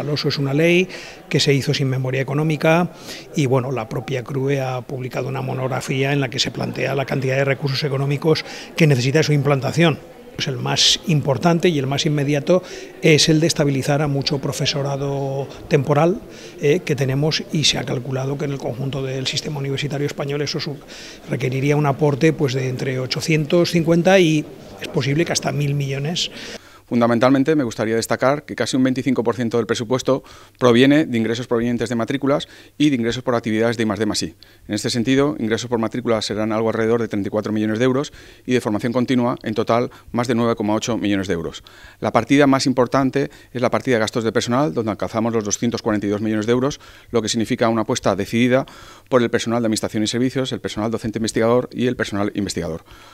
El es una ley que se hizo sin memoria económica y bueno, la propia CRUE ha publicado una monografía en la que se plantea la cantidad de recursos económicos que necesita su implantación. el más importante y el más inmediato es el de estabilizar a mucho profesorado temporal eh, que tenemos y se ha calculado que en el conjunto del sistema universitario español eso requeriría un aporte pues, de entre 850 y es posible que hasta mil millones Fundamentalmente me gustaría destacar que casi un 25% del presupuesto proviene de ingresos provenientes de matrículas y de ingresos por actividades de I+, En este sentido, ingresos por matrículas serán algo alrededor de 34 millones de euros y de formación continua, en total, más de 9,8 millones de euros. La partida más importante es la partida de gastos de personal, donde alcanzamos los 242 millones de euros, lo que significa una apuesta decidida por el personal de Administración y Servicios, el personal docente investigador y el personal investigador.